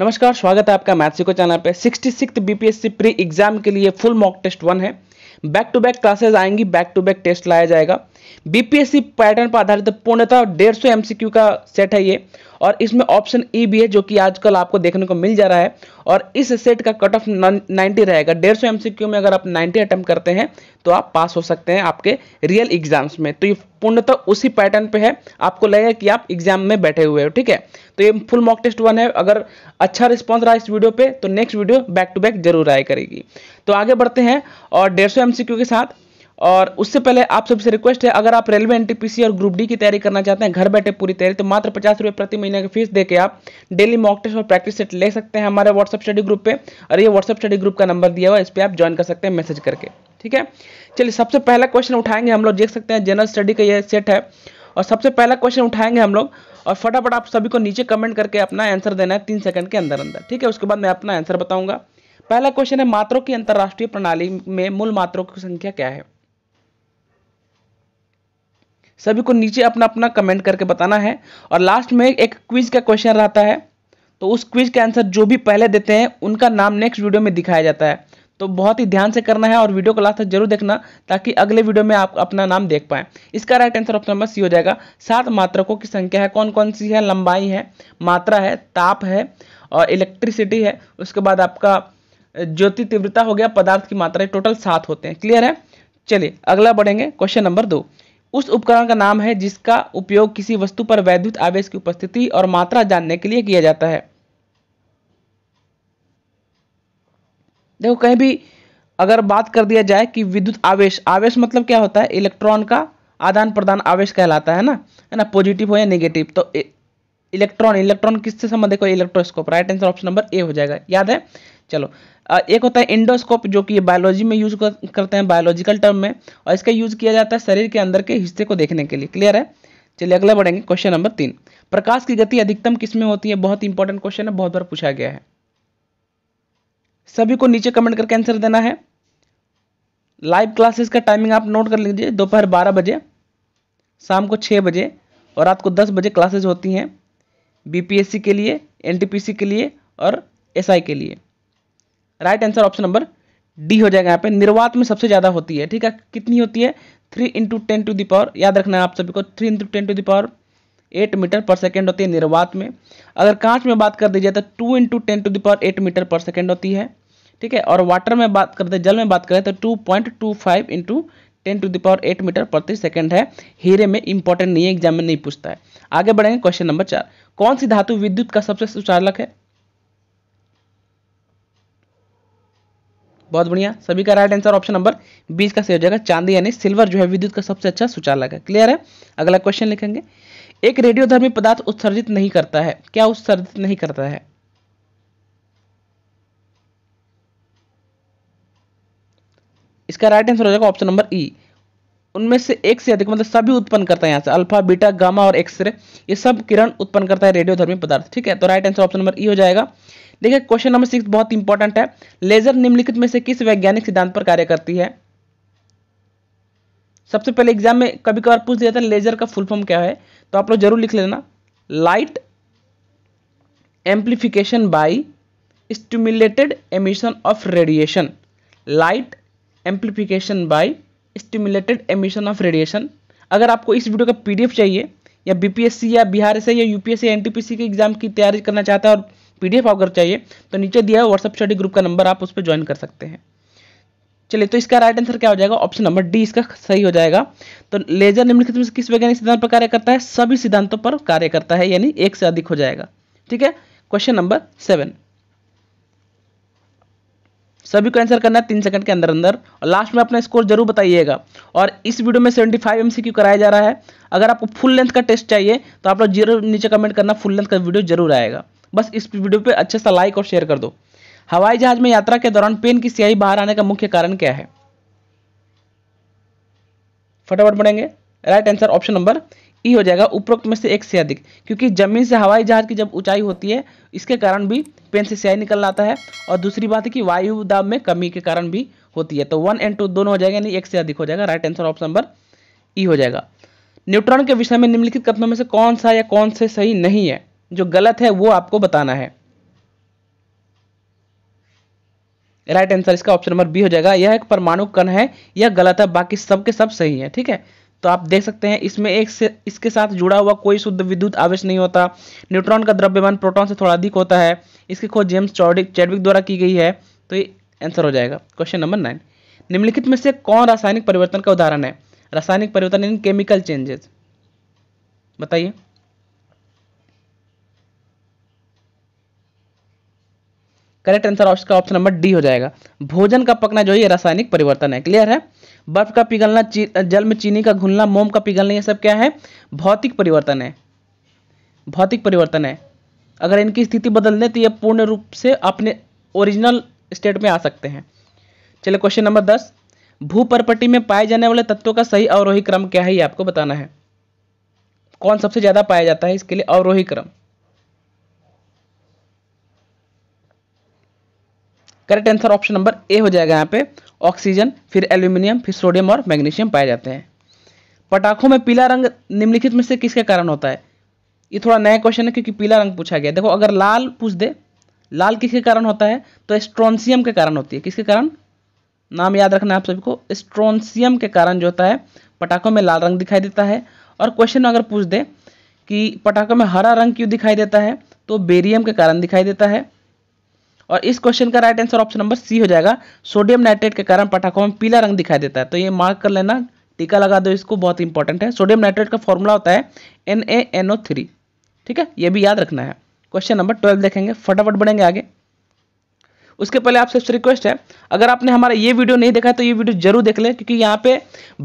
नमस्कार स्वागत है आपका मैथ्सिको चैनल पे sixty six BPSC pre exam के लिए फुल मॉक टेस्ट वन है बैक टू बैक क्लासेस आएंगी बैक टू बैक टेस्ट लाया जाएगा बीपीएससी पैटर्न पर आधारित पूर्णतः डेढ़ सौ एमसीक्यू का सेट है ये और इसमें ऑप्शन ई e भी है जो कि आजकल आपको देखने को मिल जा रहा है और इस सेट का कट ऑफ नाइन्टी रहेगा डेढ़ सौ एमसीक्यू में अगर आप नाइन्टी अटैम्प करते हैं तो आप पास हो सकते हैं आपके रियल एग्जाम्स में तो ये पूर्णतः उसी पैटर्न पे है आपको लगेगा कि आप एग्जाम में बैठे हुए हो ठीक है तो ये फुल मॉक टेस्ट वन है अगर अच्छा रिस्पॉन्स रहा इस वीडियो पे तो next video back to back जरूर आया करेगी तो आगे बढ़ते हैं और डेढ़ सौ के साथ और उससे पहले आप सबसे रिक्वेस्ट है अगर आप रेलवे एनटीपीसी और ग्रुप डी की तैयारी करना चाहते हैं घर बैठे पूरी तैयारी तो मात्र पचास रुपये प्रति महीने की फीस देकर आप डेली मॉक टेस्ट और प्रैक्टिस सेट ले सकते हैं हमारे व्हाट्सअप स्टडी ग्रुप पे और ये व्हाट्सअप स्टडी ग्रुप का नंबर दिया हुआ है इस पर आप ज्वाइन कर सकते हैं मैसेज करके ठीक है चलिए सबसे पहला क्वेश्चन उठाएंगे हम लोग देख सकते हैं जनरल स्टडी का ये सेट है और सबसे पहला क्वेश्चन उठाएंगे हम लोग और फटाफट आप सभी को नीचे कमेंट करके अपना आंसर देना है तीन सेकंड के अंदर अंदर ठीक है उसके बाद मैं अपना आंसर बताऊंगा पहला क्वेश्चन है मात्रों की अंतर्राष्ट्रीय प्रणाली में मूल मात्रों की संख्या क्या है सभी को नीचे अपना अपना कमेंट करके बताना है और लास्ट में एक क्विज का क्वेश्चन रहता है तो उस क्विज का आंसर जो भी पहले देते हैं उनका नाम नेक्स्ट वीडियो में दिखाया जाता है तो बहुत ही ध्यान से करना है और वीडियो को लास्ट तक जरूर देखना ताकि अगले वीडियो में आप अपना नाम देख पाएं इसका right answer option number C हो जाएगा सात मात्रकों की संख्या है कौन कौन सी है लंबाई है मात्रा है ताप है और इलेक्ट्रिसिटी है उसके बाद आपका ज्योति तीव्रता हो गया पदार्थ की मात्रा टोटल सात होते हैं क्लियर है चलिए अगला बढ़ेंगे क्वेश्चन नंबर दो उस उपकरण का नाम है जिसका उपयोग किसी वस्तु पर वैद्युत आवेश की उपस्थिति और मात्रा जानने के लिए किया जाता है देखो कहीं भी अगर बात कर दिया जाए कि विद्युत आवेश आवेश मतलब क्या होता है इलेक्ट्रॉन का आदान प्रदान आवेश कहलाता है ना है ना पॉजिटिव हो या नेगेटिव तो इलेक्ट्रॉन इलेक्ट्रॉन किससे संबंधित electroscope right answer option number A हो जाएगा याद है चलो एक होता है इंडोस्कोप जो कि बायोलॉजी में यूज करते हैं बायोलॉजिकल टर्म में और इसका यूज किया जाता है शरीर के अंदर के हिस्से को देखने के लिए क्लियर है चलिए अगला बढ़ेंगे क्वेश्चन नंबर तीन प्रकाश की गति अधिकतम किस में होती है बहुत इंपॉर्टेंट क्वेश्चन है बहुत बार पूछा गया है सभी को नीचे कमेंट करके आंसर देना है लाइव क्लासेस का टाइमिंग आप नोट कर लीजिए दोपहर बारह बजे शाम को छः बजे और रात को दस बजे क्लासेज होती हैं बी के लिए एन के लिए और एस SI के लिए right answer option number D हो जाएगा यहाँ पे निर्वात में सबसे ज्यादा होती है ठीक है कितनी होती है three into ten to the power याद रखना है आप सभी को three into ten to the power eight metre per second होती है निर्वात में अगर कांच में बात कर दी जाए तो two into ten to the power eight metre per second होती है ठीक है और वाटर में बात करते जल में बात करें तो two point two five into ten to the power eight metre प्रति सेकेंड है हीरे में इंपॉर्टेंट नहीं है एग्जाम में नहीं पूछता है आगे बढ़ेंगे क्वेश्चन नंबर चार कौन सी धातु विद्युत का सबसे सुचालक है बहुत बढ़िया सभी का राइट आंसर ऑप्शन नंबर बीस का सही हो जाएगा चांदी यानी सिल्वर जो है विद्युत का सबसे अच्छा सुचालक है क्लियर है अगला क्वेश्चन लिखेंगे एक रेडियोधर्मी पदार्थ उत्सर्जित नहीं करता है क्या उत्सर्जित नहीं करता है इसका राइट आंसर हो जाएगा ऑप्शन नंबर ई उनमें से एक से अधिक मतलब सभी उत्पन्न करता है यहां से अल्फा बीटा गामा और एक्सरे ये सब किरण उत्पन्न करता है रेडियोधर्मी पदार्थ ठीक है तो right answer option number E हो जाएगा देखिए क्वेश्चन नंबर सिक्स बहुत इंपॉर्टेंट है लेजर निम्नलिखित में से किस वैज्ञानिक सिद्धांत पर कार्य करती है सबसे पहले एग्जाम में कभी कभार पूछ दिया था लेजर का फुल फॉर्म क्या है तो आप लोग जरूर लिख लेना light amplification by stimulated emission of radiation light amplification by stimulated emission of radiation अगर आपको इस वीडियो का पीडीएफ चाहिए या बीपीएससी या बिहार से या यूपीएससी एनटीपीसी के एग्जाम की तैयारी करना चाहता है और पीडीएफ अगर चाहिए तो नीचे दिया है व्हाट्सअप स्टडी ग्रुप का नंबर आप उस पर ज्वाइन कर सकते हैं चलिए तो इसका राइट आंसर क्या हो जाएगा ऑप्शन नंबर डी इसका सही हो जाएगा तो लेजर निम्नलिखित में किस वैज्ञानिक सिद्धांत पर कार्य करता है सभी सिद्धांतों पर कार्य करता है यानी एक से अधिक हो जाएगा ठीक है क्वेश्चन नंबर सेवन सभी को आंसर करना है तीन सेकंड के अंदर अंदर और लास्ट में अपना स्कोर जरूर बताइएगा और इस वीडियो में सेवेंटी फाइव एम कराया जा रहा है अगर आपको फुल लेंथ का टेस्ट चाहिए तो आप लोग जीरो नीचे कमेंट करना फुल लेंथ का वीडियो जरूर आएगा बस इस वीडियो पे अच्छे सा लाइक और शेयर कर दो हवाई जहाज में यात्रा के दौरान पेन की स्याही बाहर आने का मुख्य कारण क्या है फटाफट बढ़ेंगे right answer option number E हो जाएगा उपरोक्त में से एक से अधिक क्योंकि जमीन से हवाई जहाज की जब ऊंचाई होती है इसके कारण भी पेन से स्याही निकल आता है और दूसरी बात है कि वायु दाब में कमी के कारण भी होती है तो वन एंड टू दोनों हो जाएगा यानी एक से अधिक हो जाएगा right answer option number E हो जाएगा न्यूट्रॉन के विषय में निम्नलिखित कथनों में से कौन सा या कौन से सही नहीं है जो गलत है वो आपको बताना है राइट आंसर इसका ऑप्शन नंबर बी हो जाएगा यह एक परमाणु कण है यह गलत है बाकी सबके सब सही है ठीक है तो आप देख सकते हैं इसमें एक से इसके साथ जुड़ा हुआ कोई शुद्ध विद्युत आवेश नहीं होता न्यूट्रॉन का द्रव्यमान प्रोटॉन से थोड़ा अधिक होता है इसकी खोज जेम्स चौडिक चैडविक द्वारा की गई है तो ये आंसर हो जाएगा क्वेश्चन नंबर नाइन निम्नलिखित में से कौन रासायनिक परिवर्तन का उदाहरण है रासायनिक परिवर्तन इन केमिकल चेंजेस बताइए करेक्ट आंसर ऑप्शन का ऑप्शन नंबर डी हो जाएगा भोजन का पकना जो है रासायनिक परिवर्तन है क्लियर है बर्फ का पिघलना जल में चीनी का घुलना मोम का पिघलना ये सब क्या है भौतिक परिवर्तन है भौतिक परिवर्तन है अगर इनकी स्थिति बदल दें तो ये पूर्ण रूप से अपने ओरिजिनल स्टेट में आ सकते हैं चलिए क्वेश्चन नंबर दस भूपरपटी में पाए जाने वाले तत्वों का सही अवरोही क्रम क्या है ये आपको बताना है कौन सबसे ज़्यादा पाया जाता है इसके लिए अवरोही क्रम correct answer option number A हो जाएगा यहाँ पे ऑक्सीजन फिर एल्यूमिनियम फिर सोडियम और मैग्नीशियम पाए जाते हैं पटाखों में पीला रंग निम्नलिखित में से किसके कारण होता है ये थोड़ा नया क्वेश्चन है क्योंकि पीला रंग पूछा गया देखो अगर लाल पूछ दे लाल किसके कारण होता है तो एस्ट्रोनसियम के कारण होती है किसके कारण नाम याद रखना आप सभी को एस्ट्रोनसियम के कारण जो होता है पटाखों में लाल रंग दिखाई देता है और क्वेश्चन अगर पूछ दे कि पटाखों में हरा रंग क्यों दिखाई देता है तो बेरियम के कारण दिखाई देता है और इस क्वेश्चन का right answer option number C हो जाएगा सोडियम नाइट्रेट के कारण पटाखों में पीला रंग दिखाई देता है तो ये मार्क कर लेना टीका लगा दो इसको बहुत इंपॉर्टेंट है सोडियम नाइट्रेट का फॉर्मूला होता है N A N O three ठीक है यह भी याद रखना है क्वेश्चन नंबर ट्वेल्व देखेंगे फटाफट बढ़ेंगे आगे उसके पहले आपसे रिक्वेस्ट है अगर आपने हमारा ये वीडियो नहीं देखा तो ये वीडियो जरूर देख लें क्योंकि यहाँ पे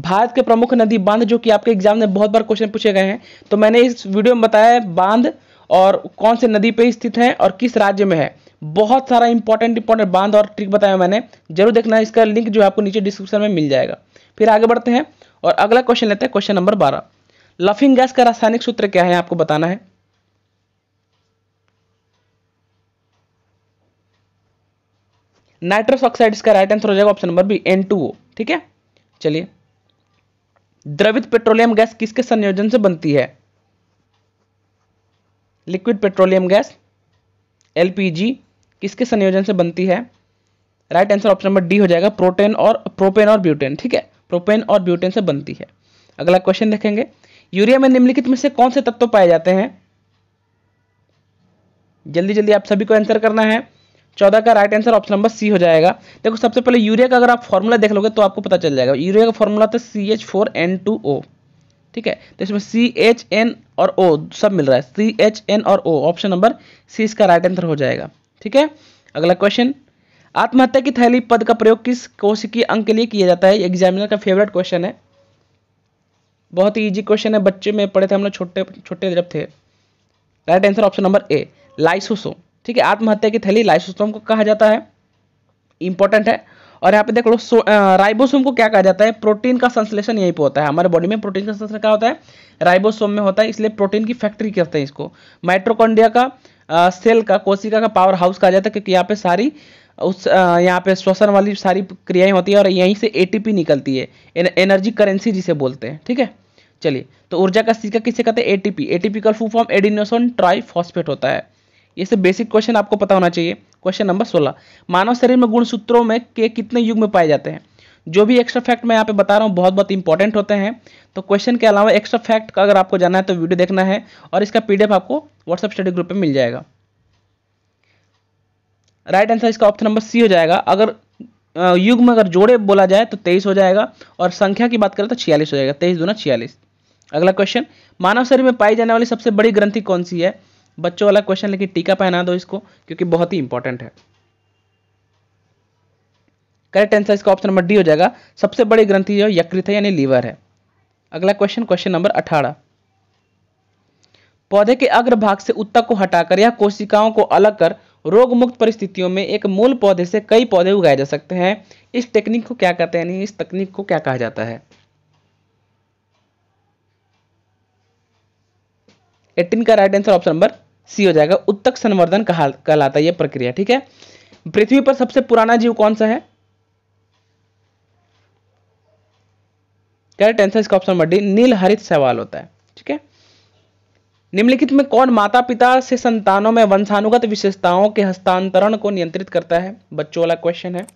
भारत के प्रमुख नदी बांध जो कि आपके एग्जाम में बहुत बार क्वेश्चन पूछे गए हैं तो मैंने इस वीडियो में बताया है बांध और कौन से नदी पे स्थित है और किस राज्य में है बहुत सारा इंपॉर्टेंट इंपॉर्टेंट बांध और ट्रिक बताया मैंने जरूर देखना है इसका लिंक जो है आपको नीचे डिस्क्रिप्शन में मिल जाएगा फिर आगे बढ़ते हैं और अगला क्वेश्चन लेते हैं क्वेश्चन नंबर बारह लफिंग गैस का रासायनिक सूत्र क्या है आपको बताना है नाइट्रस ऑक्साइड इसका राइट आंसर हो जाएगा ऑप्शन नंबर बी एन ठीक है चलिए द्रवित पेट्रोलियम गैस किसके संयोजन से बनती है लिक्विड पेट्रोलियम गैस एलपीजी किसके संयोजन से बनती है right answer option number D हो जाएगा प्रोटेन और प्रोपेन और ब्यूटेन ठीक है प्रोपेन और ब्यूटेन से बनती है अगला क्वेश्चन देखेंगे यूरिया में निम्नलिखित में से कौन से तत्व पाए जाते हैं जल्दी जल्दी आप सभी को आंसर करना है चौदह का right answer option number C हो जाएगा देखो सबसे पहले यूरिया का अगर आप फॉर्मूला देख लोगे तो आपको पता चल जाएगा यूरिया का फॉर्मूला था C H four N two O ठीक है तो इसमें सी एच एन और ओ सब मिल रहा है सी एच एन और ओ ऑप्शन नंबर सी इसका राइट आंसर हो जाएगा ठीक है अगला क्वेश्चन आत्महत्या की थैली पद का प्रयोग किस कोशिकीय अंक के लिए किया जाता है एग्जामिनर का फेवरेट क्वेश्चन है बहुत ही इजी क्वेश्चन है बच्चे में पढ़े थे हम लोग छोटे छोटे जब थे right answer option number A lysosome ठीक है आत्महत्या की थैली लाइसोसोम को कहा जाता है इंपॉर्टेंट है और यहाँ पे देख लो राइबोसोम को क्या कहा जाता है प्रोटीन का संश्लेषण यहीं पे होता है हमारे बॉडी में प्रोटीन का संश्लेषण क्या होता है राइबोसोम में होता है इसलिए प्रोटीन की फैक्ट्री करते हैं इसको माइट्रोकॉन्डिया का सेल का कोशिका का पावर हाउस कहा जाता है क्योंकि यहाँ पे सारी उस यहाँ पे श्वसन वाली सारी क्रियाएं होती है और यहीं से एटीपी निकलती है एन, एनर्जी करेंसी जिसे बोलते हैं ठीक है चलिए तो ऊर्जा का सिक्का किसे कहते हैं एटीपी एटीपी का फुल फॉर्म एडिनोसोन ट्राइफॉस्फेट होता है ये सब बेसिक क्वेश्चन आपको पता होना चाहिए क्वेश्चन नंबर सोलह मानव शरीर में गुणसूत्रों में के कितने युग में पाए जाते हैं जो भी एक्स्ट्रा फैक्ट मैं यहाँ पे बता रहा हूँ बहुत बहुत इंपॉर्टेंट होते हैं तो क्वेश्चन के अलावा एक्स्ट्रा फैक्ट का अगर आपको जाना है तो वीडियो देखना है और इसका पीडीएफ आपको व्हाट्सअप स्टडी ग्रुप पर मिल जाएगा राइट right आंसर इसका ऑप्शन नंबर सी हो जाएगा अगर युग में अगर जोड़े बोला जाए तो तेईस हो जाएगा और संख्या की बात करें तो छियालीस हो जाएगा तेईस दूना छियालीस अगला क्वेश्चन मानव शरीर में पाई जाने वाली सबसे बड़ी ग्रंथि कौन सी है बच्चों वाला क्वेश्चन लेकिन टीका पहना दो इसको क्योंकि बहुत ही इंपॉर्टेंट है करेक्ट आंसर इसका ऑप्शन नंबर डी हो जाएगा सबसे बड़ी ग्रंथि जो यकृत है यानी लीवर है अगला क्वेश्चन क्वेश्चन नंबर अठारह पौधे के अग्रभाग से उत्तक को हटाकर या कोशिकाओं को अलग कर रोग मुक्त परिस्थितियों में एक मूल पौधे से कई पौधे उगाए जा सकते हैं इस टेक्निक को क्या कहते हैं इस तकनीक को क्या कहा जाता है एटीन का right answer option number C हो जाएगा उत्तक संवर्धन कहलाता है यह प्रक्रिया ठीक है पृथ्वी पर सबसे पुराना जीव कौन सा है करेक्ट आंसर इसका ऑप्शन नंबर डी नील हरित सवाल होता है ठीक है निम्नलिखित में कौन माता पिता से संतानों में वंशानुगत विशेषताओं के हस्तांतरण को नियंत्रित करता है बच्चों वाला क्वेश्चन है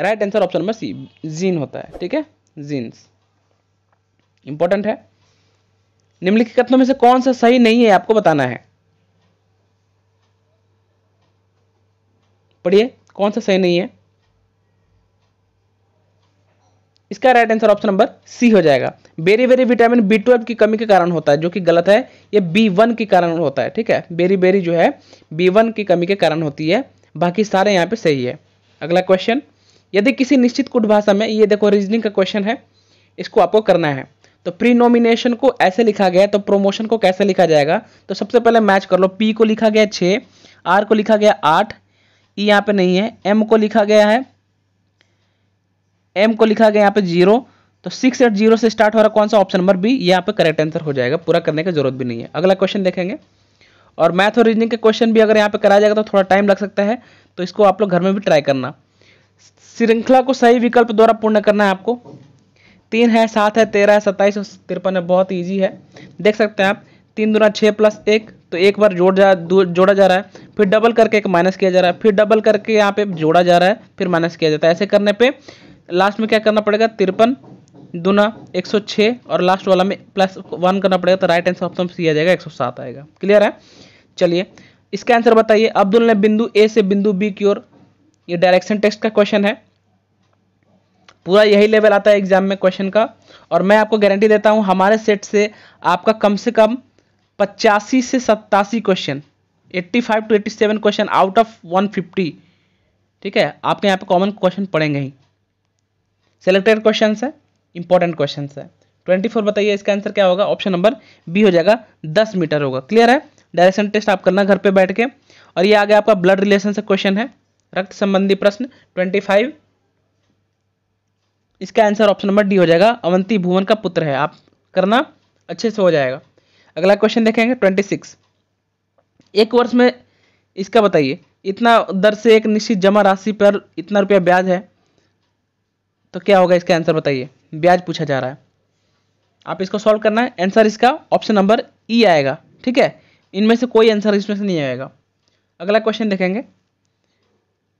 right answer option number C gene होता है ठीक है जीन्स इंपॉर्टेंट है निम्नलिखित कथनों में से कौन सा सही नहीं है आपको बताना है पढ़िए कौन सा सही नहीं है इसका right answer option number C हो जाएगा beriberi vitamin B twelve की कमी के कारण होता है जो कि गलत है ये बी वन के कारण होता है ठीक है बेरी बेरी जो है बी वन की कमी के कारण होती है बाकी सारे यहाँ पे सही है अगला क्वेश्चन यदि किसी निश्चित कुट भाषा में ये देखो रीजनिंग का क्वेश्चन है इसको आपको करना है तो प्री नॉमिनेशन को ऐसे लिखा गया है तो प्रोमोशन को कैसे लिखा जाएगा तो सबसे पहले मैच कर लो पी को लिखा गया छः आर को लिखा गया आठ ई e यहाँ पे नहीं है एम को लिखा गया है एम को लिखा गया यहाँ पे जीरो तो सिक्स एट जीरो से स्टार्ट हो रहा कौन सा ऑप्शन नंबर बी यहाँ पे करेक्ट आंसर हो जाएगा पूरा करने की जरूरत भी नहीं है अगला क्वेश्चन देखेंगे और मैथ और रीजनिंग के क्वेश्चन भी अगर यहाँ पे कराया जाएगा तो थोड़ा टाइम लग सकता है तो इसको आप लोग घर में भी ट्राई करना श्रृंखला को सही विकल्प द्वारा पूर्ण करना है आपको तीन है सात है तेरह है सत्ताईस और तिरपन है बहुत ईजी है देख सकते हैं आप तीन दुना छः प्लस एक तो एक बार जोड़ जा जोड़ा जा रहा है फिर डबल करके एक माइनस किया जा रहा है फिर डबल करके यहाँ पे जोड़ा जा रहा है फिर माइनस किया जाता है ऐसे करने पर लास्ट में क्या करना पड़ेगा तिरपन सौ 106 और लास्ट वाला में प्लस वन करना पड़ेगा तो राइट आंसर ऑप्शन सी आ जाएगा 107 आएगा क्लियर है चलिए इसका आंसर बताइए अब्दुल ने बिंदु ए से बिंदु बी की ओर ये डायरेक्शन टेस्ट का क्वेश्चन है पूरा यही लेवल आता है एग्जाम में क्वेश्चन का और मैं आपको गारंटी देता हूँ हमारे सेट से आपका कम से कम पचासी से सत्तासी question 85 to 87 question out of 150 ठीक है आपके यहाँ पे कॉमन क्वेश्चन पड़ेंगे ही सेलेक्टेड क्वेश्चन है इंपॉर्टेंट क्वेश्चन है ट्वेंटी फोर बताइए इसका आंसर क्या होगा ऑप्शन नंबर बी हो जाएगा दस मीटर होगा क्लियर है डायरेक्शन टेस्ट आप करना घर पे बैठ के और ये आ गया आपका ब्लड रिलेशन से क्वेश्चन है रक्त संबंधी प्रश्न ट्वेंटी फाइव इसका आंसर ऑप्शन नंबर डी हो जाएगा अवंती भुवन का पुत्र है आप करना अच्छे से हो जाएगा अगला क्वेश्चन देखेंगे ट्वेंटी सिक्स एक वर्ष में इसका बताइए इतना दर से एक निश्चित जमा राशि पर इतना रुपया ब्याज है तो क्या होगा इसका आंसर बताइए ब्याज पूछा जा रहा है आप इसको सॉल्व करना है आंसर इसका ऑप्शन नंबर ई आएगा ठीक है इनमें से कोई आंसर इसमें से नहीं आएगा अगला क्वेश्चन देखेंगे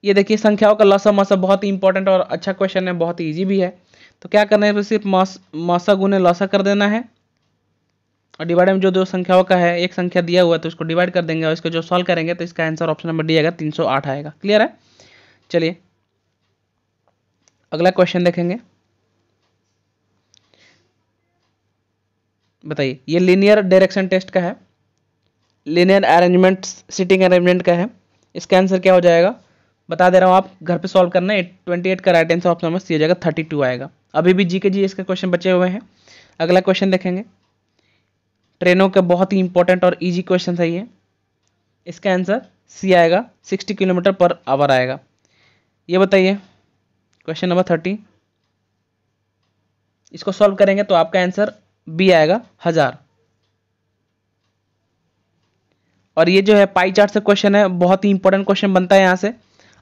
ये देखिए संख्याओं का लसा मसा बहुत ही इंपॉर्टेंट और अच्छा क्वेश्चन है बहुत ईजी भी है तो क्या करना है सिर्फ मास मासा गुने लसा कर देना है और डिवाइड में जो दो संख्याओं का है एक संख्या दिया हुआ है तो इसको डिवाइड कर देंगे और इसको जो सॉल्व करेंगे तो इसका आंसर ऑप्शन नंबर डी आएगा तीन आएगा क्लियर है चलिए अगला क्वेश्चन देखेंगे बताइए ये लीनियर डायरेक्शन टेस्ट का है लीनियर अरेंजमेंट सिटिंग अरेंजमेंट का है इसका आंसर क्या हो जाएगा बता दे रहा हूँ आप घर पे सॉल्व करना है ट्वेंटी एट का right answer option number C हो जाएगा थर्टी टू आएगा अभी भी जी के जी इसके क्वेश्चन बचे हुए हैं अगला क्वेश्चन देखेंगे ट्रेनों के बहुत ही इंपॉर्टेंट और ईजी क्वेश्चन है ये इसका आंसर सी आएगा सिक्सटी किलोमीटर पर आवर आएगा ये बताइए क्वेश्चन नंबर थर्टी इसको सॉल्व करेंगे तो आपका आंसर बी आएगा हजार और ये जो है पाई चार्ट से क्वेश्चन है बहुत ही इंपॉर्टेंट क्वेश्चन बनता है यहां से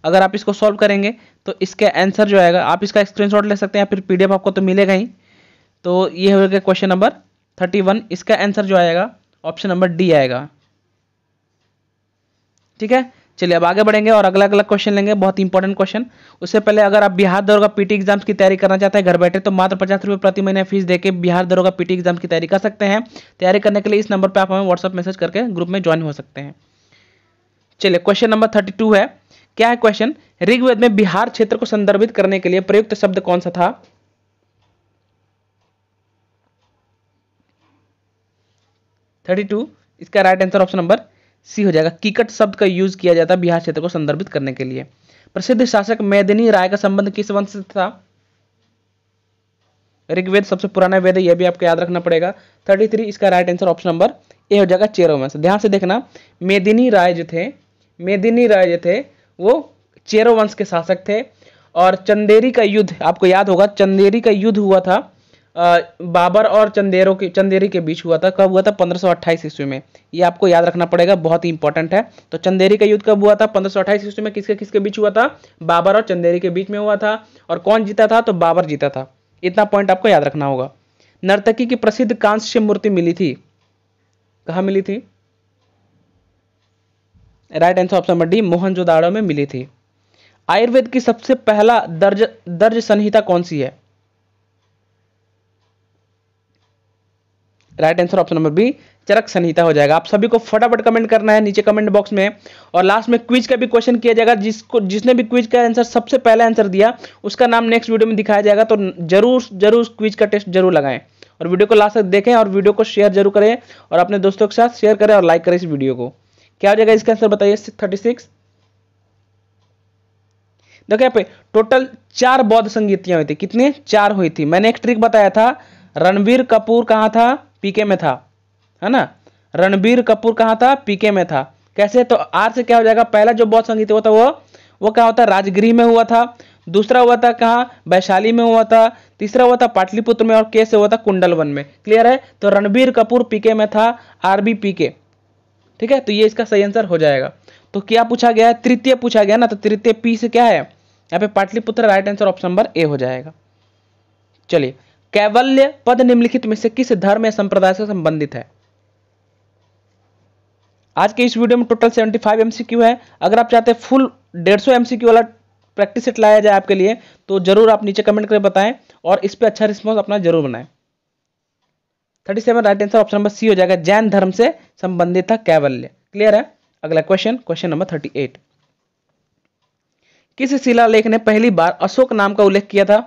अगर आप इसको सॉल्व करेंगे तो इसके आंसर जो आएगा आप इसका स्क्रीनशॉट ले सकते हैं फिर पीडीएफ आपको तो मिलेगा ही तो ये हो गया क्वेश्चन नंबर थर्टी वन इसका आंसर जो आएगा ऑप्शन नंबर डी आएगा ठीक है चलिए अब आगे बढ़ेंगे और अगला अगला क्वेश्चन लेंगे बहुत इंपॉर्टेंट क्वेश्चन उससे पहले अगर आप बिहार दरोगा पीटी एग्जाम्स की तैयारी करना चाहते हैं घर बैठे तो मात्र पचास रुपये प्रति महीने फीस देकर बिहार दरोगा पीटी एग्जाम की तैयारी कर सकते हैं तैयारी करने के लिए इस नंबर पर आप हमें व्हाट्सअप मैसेज करके ग्रुप में ज्वाइन हो सकते हैं चलिए क्वेश्चन नंबर थर्टी टू है क्या है क्वेश्चन ऋग्वेद में बिहार क्षेत्र को संदर्भित करने के लिए प्रयुक्त शब्द कौन सा था थर्टी टू इसका right answer option number C हो जाएगा किकट शब्द का यूज किया जाता है बिहार क्षेत्र को संदर्भित करने के लिए प्रसिद्ध शासक मैदिनी राय का संबंध किस वंश से था ऋग्वेद सबसे पुराना वेद यह भी आपको याद रखना पड़ेगा 33 इसका right answer option number A हो जाएगा चेरोवंश ध्यान से देखना मेदिनी राय जो थे मेदिनी राय जो थे वो चेरो वंश के शासक थे और चंदेरी का युद्ध आपको याद होगा चंदेरी का युद्ध हुआ था बाबर और चंदेरों के चंदेरी के बीच हुआ था कब हुआ था पंद्रह सौ ईस्वी में ये आपको याद रखना पड़ेगा बहुत ही इंपॉर्टेंट है तो चंदेरी का युद्ध कब हुआ था पंद्रह सौ ईस्वी में किसके किसके बीच हुआ था बाबर और चंदेरी के बीच में हुआ था और कौन जीता था तो बाबर जीता था इतना पॉइंट आपको याद रखना होगा नर्तकी की प्रसिद्ध कांस्य मूर्ति मिली थी कहाँ मिली थी right answer option number D Mohenjodaro में मिली थी आयुर्वेद की सबसे पहला दर्ज दर्ज संहिता कौन सी है right answer option number B Charaka Samhita हो जाएगा आप सभी को फटाफट कमेंट करना है नीचे कमेंट बॉक्स में और लास्ट में क्विज का भी क्वेश्चन किया जाएगा जिसको जिसने भी क्विज का आंसर सबसे पहला आंसर दिया उसका नाम नेक्स्ट वीडियो में दिखाया जाएगा तो जरूर जरूर क्विज का टेस्ट जरूर लगाएं और वीडियो को लास्ट तक देखें और वीडियो को शेयर जरूर करें और अपने दोस्तों के साथ शेयर करें और लाइक करें इस वीडियो को क्या हो जाएगा इसका आंसर बताइए थर्टी सिक्स देखो यहाँ पे टोटल चार बौद्ध संगीतियां हुई थी कितने चार हुई थी मैंने एक ट्रिक बताया था रणवीर कपूर कहाँ था पीके में था है ना रणबीर कपूर कहाँ था पीके में था कैसे तो आर से क्या हो जाएगा पहला जो बौद्ध संगीत हुआ था वो वो क्या होता है राजगृह में हुआ था दूसरा हुआ था कहाँ वैशाली में हुआ था तीसरा हुआ था पाटलिपुत्र में और के से हुआ था कुंडलवन में क्लियर है तो रणबीर कपूर पीके में था आर बी पीके ठीक है तो ये इसका सही आंसर हो जाएगा तो क्या पूछा गया है तृतीय पूछा गया ना तो तृतीय पी से क्या है यहाँ पे Pataliputra right answer option number A हो जाएगा चलिए कैवल्य पद निम्नलिखित में से किस धर्म या संप्रदाय से संबंधित है आज के इस वीडियो में टोटल 75 फाइव एमसीक्यू है अगर आप चाहते हैं फुल 150 एमसीक्यू वाला प्रैक्टिस सेट लाया जाए आपके लिए तो जरूर आप नीचे कमेंट करके बताएं और इस पर अच्छा रिस्पॉन्स अपना जरूर बनाए thirty seven right answer option number C हो जाएगा जैन धर्म से संबंधित था कैवल्य क्लियर है अगला question question number thirty eight किस शिलालेख ने पहली बार अशोक नाम का उल्लेख किया था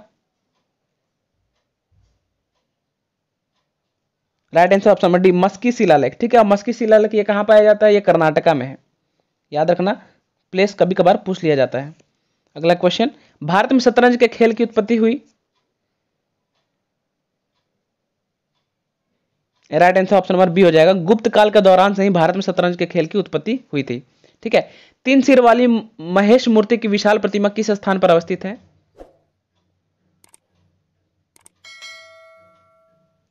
right answer option number D Maski शिलालेख ठीक है मस्की शिलालेख ये कहाँ पाया जाता है ये कर्नाटका में है याद रखना प्लेस कभी कभार पूछ लिया जाता है अगला क्वेश्चन भारत में शतरंज के खेल की उत्पत्ति हुई right answer option number B हो जाएगा गुप्त काल के दौरान से ही भारत में शतरंज के खेल की उत्पत्ति हुई थी ठीक है तीन सिर वाली महेश मूर्ति की विशाल प्रतिमा किस स्थान पर अवस्थित है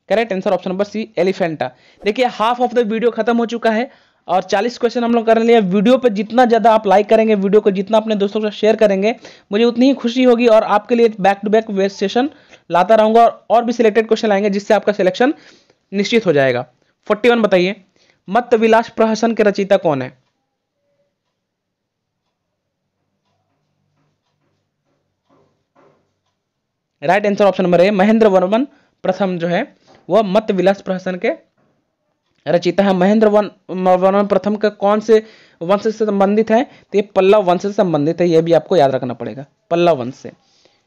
correct answer option number C Elephanta देखिए हाफ ऑफ द वीडियो खत्म हो चुका है और 40 क्वेश्चन हम लोग कर लिए वीडियो पर जितना ज़्यादा आप लाइक करेंगे वीडियो को जितना अपने दोस्तों के साथ शेयर करेंगे मुझे उतनी ही खुशी होगी और आपके लिए back to back best session लाता रहूँगा और, और भी सिलेक्टेड क्वेश्चन आएंगे जिससे आपका सिलेक्शन निश्चित हो जाएगा फोर्टी वन बताइए मत विलास प्रहसन के रचयिता कौन है right answer option number A Mahendra Varman प्रथम जो है वह मत विलास प्रहसन के रचिता है महेंद्र वन वर्मन प्रथम का कौन से वंश से संबंधित है तो ये पल्लव वंश से संबंधित है यह भी आपको याद रखना पड़ेगा पल्लव वंश से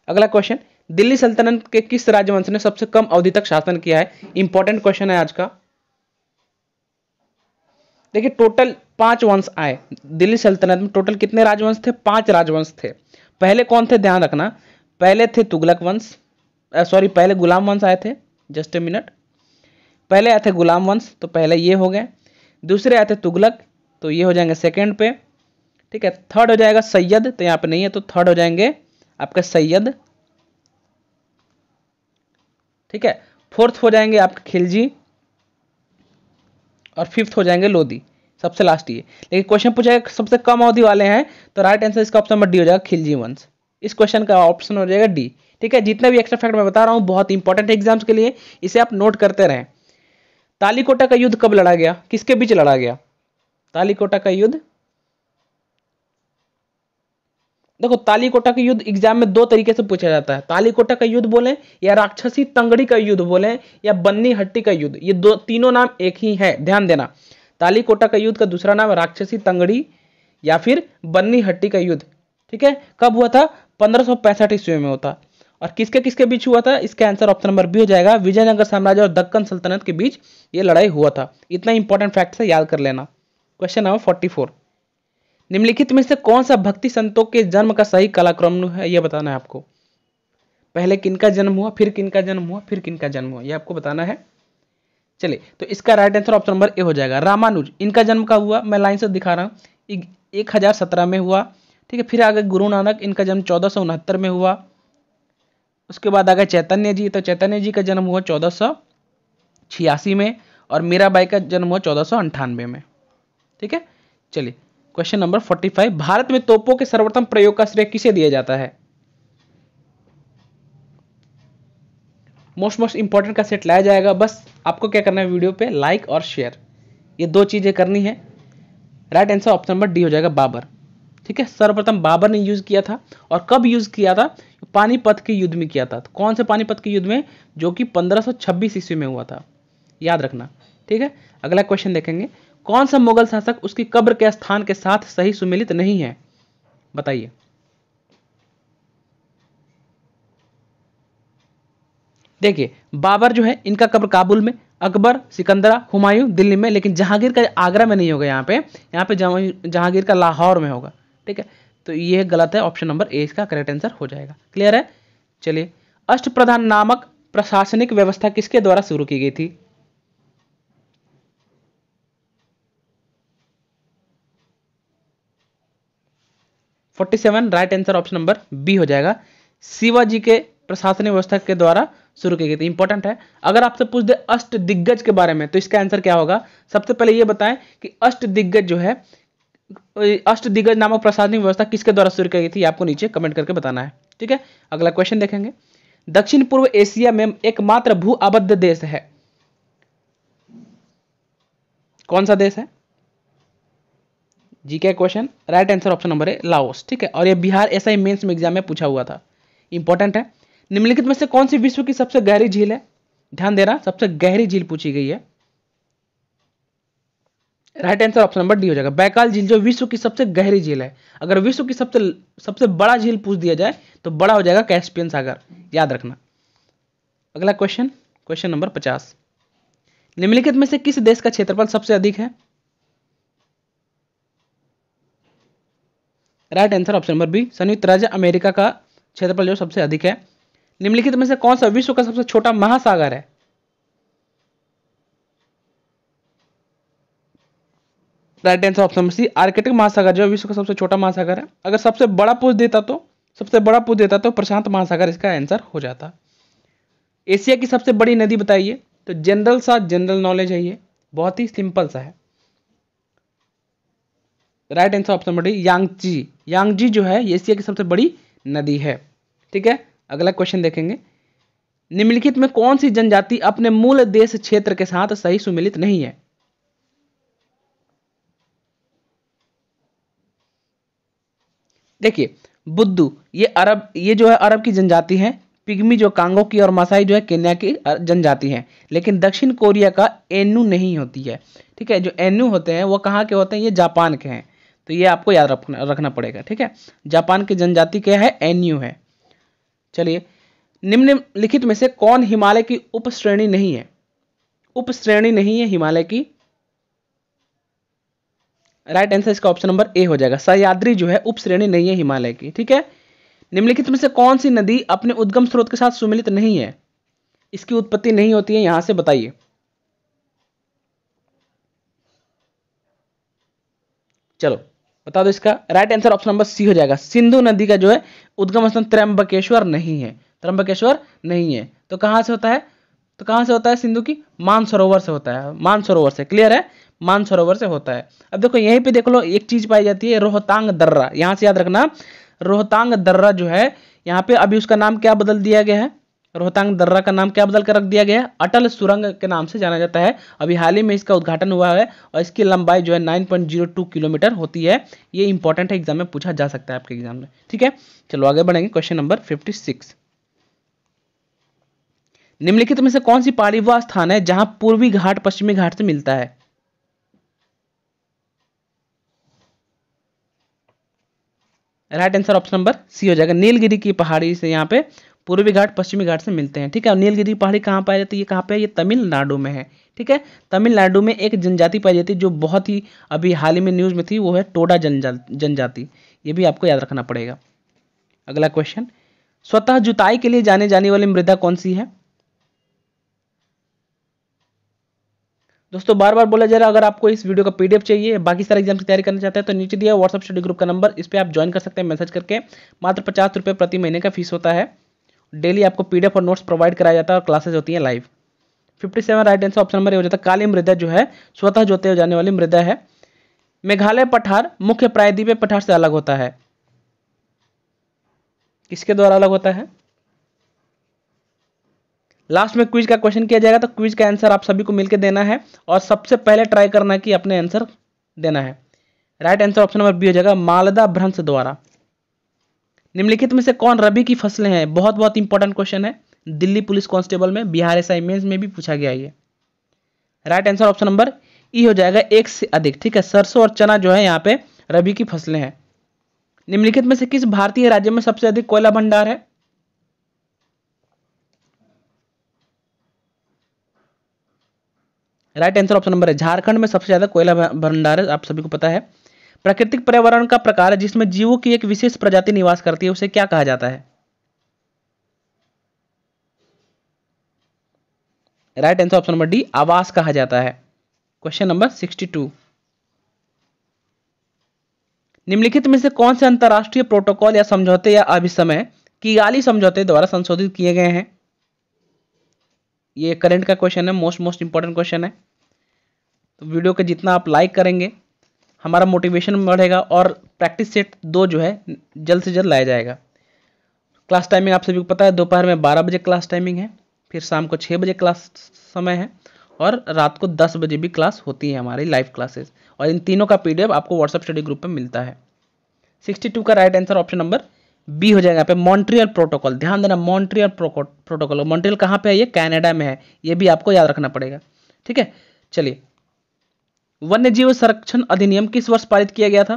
अगला क्वेश्चन दिल्ली सल्तनत के किस राजवंश ने सबसे कम अवधि तक शासन किया है इंपॉर्टेंट क्वेश्चन है आज का देखिए टोटल पांच वंश आए दिल्ली सल्तनत में टोटल कितने राजवंश थे पांच राजवंश थे पहले कौन थे ध्यान रखना पहले थे तुगलक वंश सॉरी पहले गुलाम वंश आए थे जस्ट ए मिनट पहले आए थे गुलाम वंश तो पहले ये हो गए दूसरे आए थे तुगलक तो ये हो जाएंगे सेकेंड पे ठीक है थर्ड हो जाएगा सैयद तो यहाँ पे नहीं है तो थर्ड हो जाएंगे आपके सैयद ठीक है फोर्थ हो जाएंगे आपके खिलजी और फिफ्थ हो जाएंगे लोधी सबसे लास्ट ये लेकिन क्वेश्चन पूछा सबसे कम अवधि वाले हैं तो राइट आंसर इसका ऑप्शन नंबर डी हो जाएगा खिलजी वंश इस क्वेश्चन का ऑप्शन हो जाएगा डी ठीक है जितने भी एक्स्ट्रा फैक्ट मैं बता रहा हूँ बहुत इंपॉर्टेंट है एग्जाम्स के लिए इसे आप नोट करते रहें तालीकोटा का युद्ध कब लड़ा गया किसके बीच लड़ा गया तालीकोटा का युद्ध देखो तालीकोटा का युद्ध एग्जाम में दो तरीके से पूछा जाता है तालीकोटा का युद्ध बोले या राक्षसी तंगड़ी का युद्ध बोले या बन्नी हट्टी का युद्ध ये दो तीनों नाम एक ही है ध्यान देना तालीकोटा का युद्ध का दूसरा नाम राक्षसी तंगड़ी या फिर बन्नी हट्टी का युद्ध ठीक है कब हुआ था पंद्रह ईस्वी में होता और किसके किसके बीच हुआ था इसका आंसर ऑप्शन नंबर बी हो जाएगा विजयनगर साम्राज्य और दक्कन सल्तनत के बीच ये लड़ाई हुआ था इतना इंपॉर्टेंट फैक्ट है याद कर लेना क्वेश्चन नंबर फोर्टी निम्नलिखित में से कौन सा भक्ति संतों के जन्म का सही कलाक्रम है यह बताना है आपको पहले किनका जन्म हुआ फिर किनका जन्म हुआ फिर किनका जन्म हुआ यह आपको बताना है चलिए तो इसका right answer option number A हो जाएगा रामानुज इनका जन्म कब हुआ मैं लाइन से दिखा रहा हूँ एक हजार सत्रह में हुआ ठीक है फिर आगे गुरु नानक इनका जन्म चौदह सौ उनहत्तर में हुआ उसके बाद आ गए चैतन्य जी तो चैतन्य जी का जन्म हुआ चौदह में और मीराबाई का जन्म हुआ चौदह में ठीक है चलिए क्वेश्चन नंबर 45 भारत में तोपों के सर्वोत्तम प्रयोग का श्रेय किसे दिया जाता है मोस्ट मोस्ट इंपॉर्टेंट का सेट लाया जाएगा बस आपको क्या करना है वीडियो पे लाइक और शेयर ये दो चीज़ें करनी है right answer option number D हो जाएगा बाबर ठीक है सर्वप्रथम बाबर ने यूज़ किया था और कब यूज़ किया था पानीपत के युद्ध में किया था तो कौन से पानीपत के युद्ध में जो कि 1526 ईस्वी में हुआ था याद रखना ठीक है अगला क्वेश्चन देखेंगे कौन सा मुगल शासक उसकी कब्र के स्थान के साथ सही सुमिलित नहीं है बताइए देखिए बाबर जो है इनका कब्र काबुल में अकबर सिकंदरा हुमायूं दिल्ली में लेकिन जहांगीर का आगरा में नहीं होगा यहाँ पे यहाँ पे जहांगीर का लाहौर में होगा ठीक है तो ये गलत है ऑप्शन नंबर ए इसका करेक्ट आंसर हो जाएगा क्लियर है चलिए अष्टप्रधान नामक प्रशासनिक व्यवस्था किसके द्वारा शुरू की गई थी forty seven right answer option number B हो जाएगा शिवाजी के प्रशासनिक व्यवस्था के द्वारा शुरू की गई थी इंपॉर्टेंट है अगर आपसे पूछ दे अष्ट दिग्गज के बारे में तो इसका आंसर क्या होगा सबसे पहले यह बताएं कि अष्ट दिग्गज जो है अष्ट दिग्गज नामक प्रशासनिक व्यवस्था किसके द्वारा शुरू की गई थी आपको नीचे कमेंट करके बताना है ठीक है अगला क्वेश्चन देखेंगे दक्षिण पूर्व एशिया में एकमात्र भू आबद्ध देश है कौन सा देश है जी क्या question right answer option number है लाओस ठीक है और ये बिहार एस आई मेन्स में एग्जाम में पूछा हुआ था इंपॉर्टेंट है निम्नलिखित में से कौन सी विश्व की सबसे गहरी झील है ध्यान दे रहा सबसे गहरी झील पूछी गई है right answer option number D हो जाएगा बैकाल झील जो विश्व की सबसे गहरी झील है अगर विश्व की सबसे सबसे बड़ा झील पूछ दिया जाए तो बड़ा हो जाएगा कैस्पियन सागर याद रखना अगला क्वेश्चन क्वेश्चन नंबर पचास निम्नलिखित में से किस देश का क्षेत्रफल सबसे अधिक है right answer option number B संयुक्त राज्य अमेरिका का क्षेत्रफल जो सबसे अधिक है निम्नलिखित में से कौन सा विश्व का सबसे छोटा महासागर है right answer option C Arctic महासागर जो विश्व का सबसे छोटा महासागर है अगर सबसे बड़ा पूछ देता तो सबसे बड़ा पूछ देता तो प्रशांत महासागर इसका आंसर हो जाता एशिया की सबसे बड़ी नदी बताइए तो जनरल सा जनरल नॉलेज है ये बहुत ही सिंपल सा है right answer option number D Yangtze Yangtze जो है एशिया की सबसे बड़ी नदी है ठीक है अगला क्वेश्चन देखेंगे निम्नलिखित में कौन सी जनजाति अपने मूल देश क्षेत्र के साथ सही सुमिलित नहीं है देखिए बुद्धू ये अरब ये जो है अरब की जनजाति है पिग्मी जो कांगो की और मसाई जो है केन्या की जनजाति है लेकिन दक्षिण कोरिया का एनू नहीं होती है ठीक है जो एनू होते हैं वो कहाँ के होते हैं ये जापान के हैं तो ये आपको याद रखना रखना पड़ेगा ठीक है जापान की जनजाति क्या है एनयू है चलिए निम्न लिखित में से कौन हिमालय की उपश्रेणी नहीं है उपश्रेणी नहीं है हिमालय की राइट आंसर इसका ऑप्शन नंबर ए हो जाएगा सयाद्री जो है उप श्रेणी नहीं है हिमालय की ठीक है निम्नलिखित में से कौन सी नदी अपने उद्गम स्रोत के साथ सुमिलित नहीं है इसकी उत्पत्ति नहीं होती है यहां से बताइए चलो बता दो इसका right answer option number C हो जाएगा सिंधु नदी का जो है उद्गम स्थान त्रंबकेश्वर नहीं है त्रंबकेश्वर नहीं है तो कहां से होता है तो कहां से होता है सिंधु की मानसरोवर से होता है मानसरोवर से क्लियर है मानसरोवर से होता है अब देखो यहीं पे देख लो एक चीज पाई जाती है रोहतांग दर्रा यहाँ से याद रखना रोहतांग दर्रा जो है यहाँ पे अभी उसका नाम क्या बदल दिया गया है रोहतांग दर्रा का नाम क्या बदल कर रख दिया गया है अटल सुरंग के नाम से जाना जाता है अभी हाल ही में इसका उद्घाटन हुआ है और इसकी लंबाई जो है 9.02 किलोमीटर होती है ये इंपॉर्टेंट है एग्जाम में पूछा जा सकता है आपके एग्जाम में ठीक है चलो आगे बढ़ेंगे क्वेश्चन नंबर 56 निम्नलिखित में से कौन सी पहाड़ी वह स्थान है जहां पूर्वी घाट पश्चिमी घाट से मिलता है right answer option number C हो जाएगा नीलगिरी की पहाड़ी से यहाँ पे पूर्वी घाट पश्चिमी घाट से मिलते हैं ठीक है और नीलगिरी पहाड़ी कहाँ पाई जाती है ये कहाँ पे है ये तमिलनाडु में है ठीक है तमिलनाडु में एक जनजाति पाई जाती है जो बहुत ही अभी हाल ही में न्यूज़ में थी वो है टोडा जनजाति ये भी आपको याद रखना पड़ेगा अगला क्वेश्चन स्वतः जुताई के लिए जाने जाने वाली मृदा कौन सी है दोस्तों बार बार बोला जा रहा है अगर आपको इस वीडियो का पीडीएफ चाहिए बाकी सारे एग्जाम की तैयारी करना चाहते हैं तो नीचे दिया व्हाट्सअप स्टडी ग्रुप का नंबर इस पर आप ज्वाइन कर सकते हैं मैसेज करके मात्र पचास रुपये प्रति महीने का फीस होता है डेली आपको पीडीएफ और नोट्स प्रोवाइड कराया जाता है और क्लासेज होती हैं live fifty seven right answer option number हो जाता है काली मृदा जो है स्वतः जोते जाने वाली मृदा है मेघालय पठार मुख्य प्रायद्वीप पठार से अलग होता है किसके द्वारा अलग होता है लास्ट में क्विज का क्वेश्चन किया जाएगा तो क्विज का आंसर आप सभी को मिलकर देना है और सबसे पहले ट्राई करना कि अपने आंसर देना है right answer option number B हो जाएगा मालदा भ्रंश द्वारा निम्नलिखित में से कौन रबी की फसलें हैं बहुत बहुत इंपॉर्टेंट क्वेश्चन है दिल्ली पुलिस कांस्टेबल में बिहार एस में भी पूछा गया ये right answer option number E हो जाएगा एक से अधिक ठीक है सरसों और चना जो है यहाँ पे रबी की फसलें हैं निम्नलिखित में से किस भारतीय राज्य में सबसे अधिक कोयला भंडार है राइट आंसर ऑप्शन नंबर है झारखंड में सबसे ज्यादा कोयला भंडार आप सभी को पता है प्राकृतिक पर्यावरण का प्रकार है जिसमें जीवों की एक विशेष प्रजाति निवास करती है उसे क्या कहा जाता है right answer option number D आवास कहा जाता है क्वेश्चन नंबर सिक्सटी टू निम्नलिखित में से कौन से अंतर्राष्ट्रीय प्रोटोकॉल या समझौते या अभिसमय गाली समझौते द्वारा संशोधित किए गए हैं ये करंट का क्वेश्चन है मोस्ट मोस्ट इंपॉर्टेंट क्वेश्चन है तो वीडियो के जितना आप लाइक करेंगे हमारा मोटिवेशन बढ़ेगा और प्रैक्टिस सेट दो जो है जल्द से जल्द लाया जाएगा क्लास टाइमिंग आप सभी को पता है दोपहर में बारह बजे क्लास टाइमिंग है फिर शाम को छः बजे क्लास समय है और रात को दस बजे भी क्लास होती है हमारी लाइव क्लासेस और इन तीनों का पीडीएफ आपको व्हाट्सअप स्टडी ग्रुप पर मिलता है सिक्सटी टू का right answer option number B हो जाएगा यहाँ पे मॉन्ट्रियल प्रोटोकॉल ध्यान देना मॉन्ट्रियल प्रोटोकॉल मॉन्ट्रियल कहाँ पर है ये कैनेडा में है ये भी आपको याद रखना पड़ेगा ठीक है चलिए वन्य जीव संरक्षण अधिनियम किस वर्ष पारित किया गया था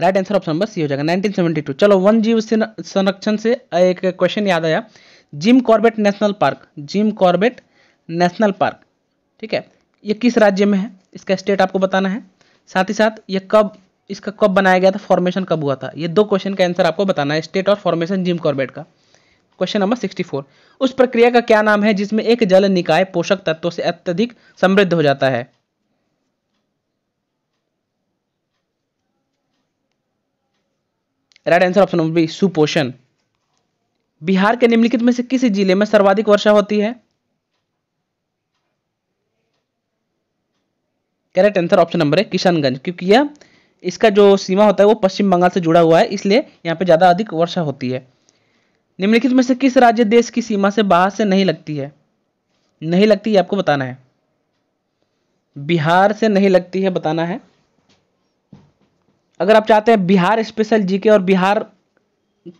right answer option number C हो जाएगा 1972 चलो वन जीव संरक्षण से एक क्वेश्चन याद आया Jim Corbett national park Jim Corbett national park ठीक है यह किस राज्य में है इसका स्टेट आपको बताना है साथ ही साथ यह कब इसका कब बनाया गया था फॉर्मेशन कब हुआ था ये दो क्वेश्चन का आंसर आपको बताना है स्टेट और फॉर्मेशन जिम कॉर्बेट का क्वेश्चन नंबर 64 उस प्रक्रिया का क्या नाम है जिसमें एक जल निकाय पोषक तत्वों से अत्यधिक समृद्ध हो जाता है right answer option number B सुपोषण बिहार के निम्नलिखित में से किस जिले में सर्वाधिक वर्षा होती है करेक्ट आंसर ऑप्शन नंबर है किशनगंज क्योंकि यह इसका जो सीमा होता है वो पश्चिम बंगाल से जुड़ा हुआ है इसलिए यहाँ पे ज़्यादा अधिक वर्षा होती है निम्नलिखित में से किस राज्य देश की सीमा से बाहर से नहीं लगती है नहीं लगती है आपको बताना है बिहार से नहीं लगती है बताना है अगर आप चाहते हैं बिहार स्पेशल जीके और बिहार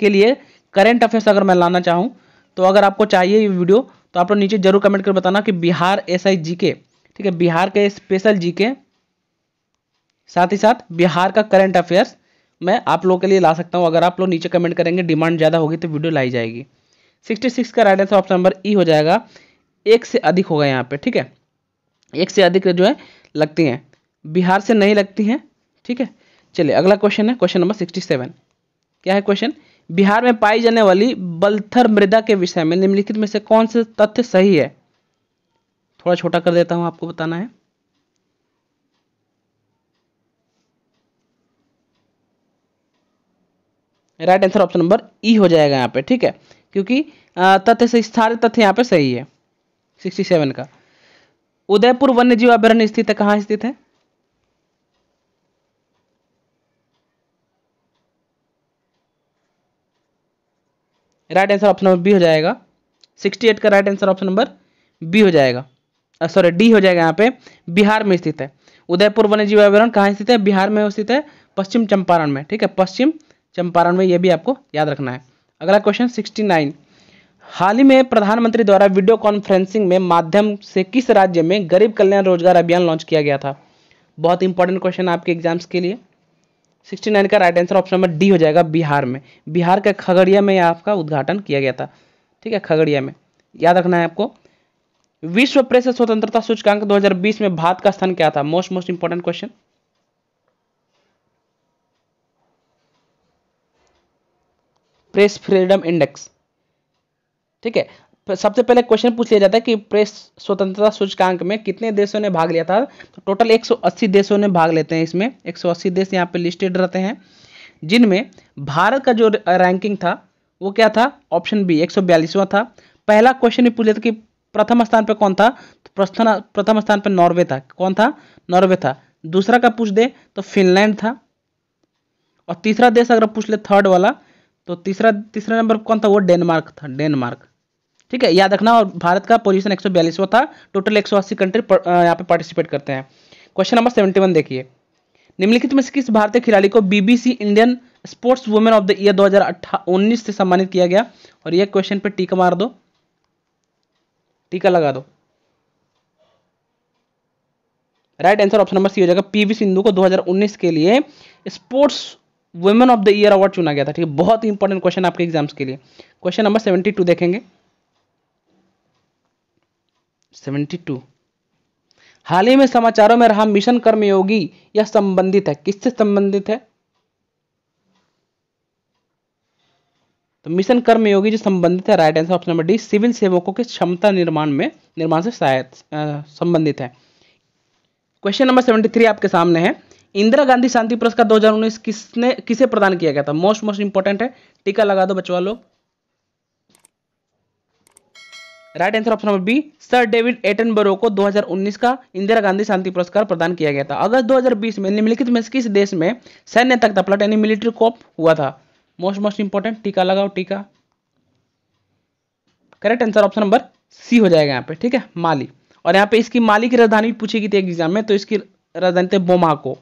के लिए करेंट अफेयर्स अगर मैं लाना चाहूँ तो अगर आपको चाहिए ये वीडियो तो आप लोग नीचे जरूर कमेंट कर बताना कि बिहार एस आई जी के ठीक है बिहार के स्पेशल जीके साथ ही साथ बिहार का करंट अफेयर्स मैं आप लोगों के लिए ला सकता हूँ अगर आप लोग नीचे कमेंट करेंगे डिमांड ज़्यादा होगी तो वीडियो लाई जाएगी सिक्सटी सिक्स का right answer option number E हो जाएगा एक से अधिक होगा यहाँ पे ठीक है एक से अधिक जो है लगती हैं बिहार से नहीं लगती हैं ठीक है चलिए अगला क्वेश्चन है क्वेश्चन नंबर सिक्सटी सेवन क्या है क्वेश्चन बिहार में पाई जाने वाली बल्थर मृदा के विषय में निम्नलिखित में से कौन से तथ्य सही है थोड़ा छोटा कर देता हूँ आपको बताना है right answer option number E हो जाएगा यहाँ पे ठीक है क्योंकि तथ्य सही तथ्य यहाँ पे सही है सिक्सटी सेवन का उदयपुर वन्य जीव अभ्यारण्य स्थित है कहाँ स्थित है right answer option number B हो जाएगा सिक्सटी एट का right answer option number B हो जाएगा सॉरी डी हो जाएगा यहाँ पे बिहार में स्थित है उदयपुर वन्य जीव अभ्यारण्य कहाँ स्थित है बिहार में स्थित है पश्चिम चंपारण में ठीक है पश्चिम चंपारण में यह भी आपको याद रखना है अगला क्वेश्चन सिक्सटी हाल ही में प्रधानमंत्री द्वारा वीडियो कॉन्फ्रेंसिंग में माध्यम से किस राज्य में गरीब कल्याण रोजगार अभियान लॉन्च किया गया था बहुत इंपॉर्टेंट क्वेश्चन है आपके एग्जाम्स के लिए 69 का right answer option number D हो जाएगा बिहार में बिहार के खगड़िया में आपका उद्घाटन किया गया था ठीक है खगड़िया में याद रखना है आपको विश्व प्रेस स्वतंत्रता सूचकांक 2020 में भारत का स्थान क्या था most most important question press freedom index ठीक है सबसे पहले क्वेश्चन पूछ लिया जाता है कि प्रेस स्वतंत्रता सूचकांक में कितने देशों ने भाग लिया था तो टोटल 180 देशों ने भाग लेते हैं इसमें 180 देश यहाँ पे लिस्टेड रहते हैं जिनमें भारत का जो रैंकिंग था वो क्या था ऑप्शन बी एक था पहला क्वेश्चन भी पूछ लिया था कि प्रथम स्थान पर कौन था तो प्रथम स्थान पर नॉर्वे था कौन था नॉर्वे था दूसरा का पूछ दे तो फिनलैंड था और तीसरा देश अगर पूछ ले थर्ड वाला तो तीसरा तीसरा नंबर कौन था वो डेनमार्क था डेनमार्क ठीक है याद रखना और भारत का पोजीशन एक सौ था टोटल एक कंट्री यहाँ पे पार्टिसिपेट करते हैं क्वेश्चन नंबर सेवेंटी देखिए निम्नलिखित में से किस भारतीय खिलाड़ी को BBC Indian sports women of the year दो से सम्मानित किया गया और यह क्वेश्चन पे टीका मार दो टीका लगा दो right answer option number C हो जाएगा पीवी सिंधु को 2019 के लिए sports women of the year award चुना गया था ठीक है बहुत ही इंपॉर्टेंट क्वेश्चन आपके एग्जाम्स के लिए क्वेश्चन नंबर सेवेंटी टू देखेंगे सेवेंटी टू हाल ही में समाचारों में रहा मिशन कर्मयोगी यह संबंधित है किससे संबंधित है तो मिशन कर्मयोगी जो संबंधित है right answer option number D civil सेवकों के क्षमता निर्माण में निर्माण से संबंधित है क्वेश्चन नंबर सेवेंटी थ्री आपके सामने है इंदिरा गांधी शांति पुरस्कार 2019 किसने किसे प्रदान किया गया था मोस्ट मोस्ट इंपॉर्टेंट है टीका लगा दो बचवा लोग right answer option number B sir David बरो को 2019 का इंदिरा गांधी शांति पुरस्कार प्रदान किया गया था अगस्त 2020 में निम्नलिखित में किस देश में सैन्य तख्त प्लट यानी मिलिट्री कॉप हुआ था मोस्ट मोस्ट इंपॉर्टेंट टीका लगाओ टीका correct answer option number C हो जाएगा यहाँ पे ठीक है माली और यहाँ पे इसकी माली की राजधानी पूछेगी थी एग्जाम में तो इसकी राजधानी थे बोमाको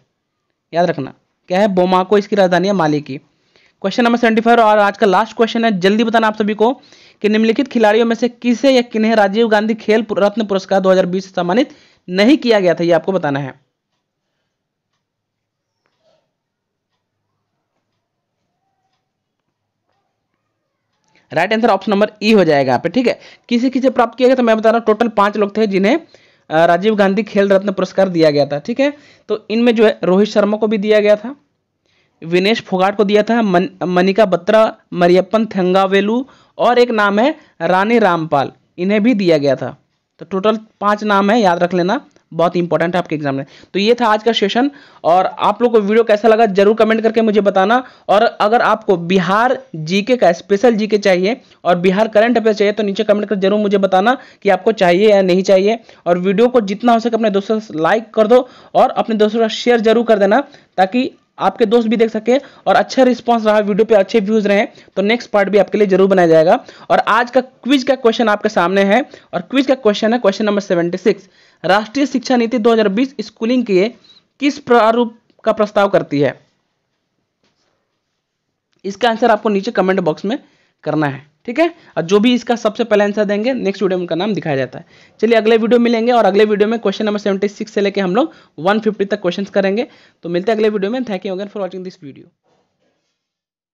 याद रखना क्या है बोमाको इसकी राजधानी है माली की क्वेश्चन नंबर सेवेंटी फाइव और आज का लास्ट क्वेश्चन है जल्दी बताना आप सभी को कि निम्नलिखित खिलाड़ियों में से किसे या किन्हें राजीव गांधी खेल रत्न पुरस्कार 2020 से सम्मानित नहीं किया गया था ये आपको बताना है right answer option number E हो जाएगा यहाँ पे ठीक है किसी किसे प्राप्त किया गया तो मैं बता रहा हूँ टोटल पांच लोग थे जिन्हें राजीव गांधी खेल रत्न पुरस्कार दिया गया था ठीक है तो इनमें जो है रोहित शर्मा को भी दिया गया था विनेश फोगाट को दिया था मन, मनिका बत्रा मरियप्पन थंगावेलू और एक नाम है रानी रामपाल इन्हें भी दिया गया था तो टोटल पांच नाम है याद रख लेना बहुत इंपॉर्टेंट है आपके एग्जाम में तो ये था आज का सेशन और आप लोग को वीडियो कैसा लगा जरूर कमेंट करके मुझे बताना और अगर आपको बिहार जीके का स्पेशल जीके चाहिए और बिहार करंट अफेयर चाहिए तो नीचे कमेंट कर जरूर मुझे बताना कि आपको चाहिए या नहीं चाहिए और वीडियो को जितना हो सके अपने दोस्तों से लाइक कर दो और अपने दोस्तों का शेयर जरूर कर देना ताकि आपके दोस्त भी देख सके और अच्छा रिस्पांस रहा वीडियो पे अच्छे व्यूज रहे तो नेक्स्ट पार्ट भी आपके लिए जरूर बनाया जाएगा और आज का क्विज का क्वेश्चन आपके सामने है और क्विज का क्वेश्चन है क्वेश्चन नंबर सेवेंटी सिक्स राष्ट्रीय शिक्षा नीति 2020 स्कूलिंग के किस प्रारूप का प्रस्ताव करती है इसका आंसर आपको नीचे कमेंट बॉक्स में करना है ठीक है और जो भी इसका सबसे पहले आंसर देंगे नेक्स्ट वीडियो में उनका नाम दिखाया जाता है चलिए अगले वीडियो मिलेंगे और अगले वीडियो में क्वेश्चन नंबर 76 से लेकर हम लोग 150 तक क्वेश्चंस करेंगे तो मिलते हैं अगले वीडियो में thank you again for watching this video